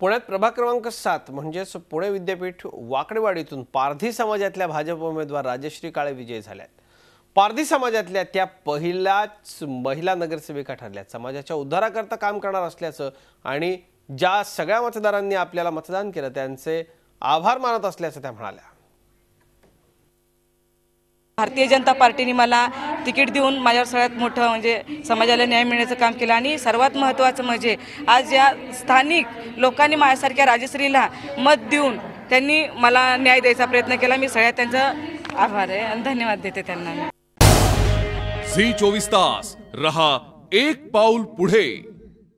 पुण्यात प्रभाग क्रमांक सात म्हणजेच पुणे विद्यापीठ वाकडेवाडीतून पारधी समाजातल्या भाजप उमेदवार राजश्री काळे विजयी झाल्यात पारधी समाजातल्या त्या पहिल्याच महिला नगरसेविका ठरल्या समाजाच्या उद्धाराकरता काम करणार असल्याचं आणि ज्या सगळ्या मतदारांनी आपल्याला मतदान केलं त्यांचे आभार मानत असल्याचं त्या म्हणाल्या भारतीय जनता पार्टीने मला तिकीट देऊन माझ्यावर सगळ्यात मोठं म्हणजे समाजाला न्याय मिळण्याचं काम केलं आणि सर्वात महत्त्वाचं म्हणजे आज या स्थानिक लोकांनी माझ्यासारख्या राजश्रीला मत देऊन त्यांनी मला न्याय द्यायचा प्रयत्न केला मी सगळ्यात त्यांचा आभार आहे आणि धन्यवाद देते त्यांना झी चोवीस तास रहा एक पाऊल पुढे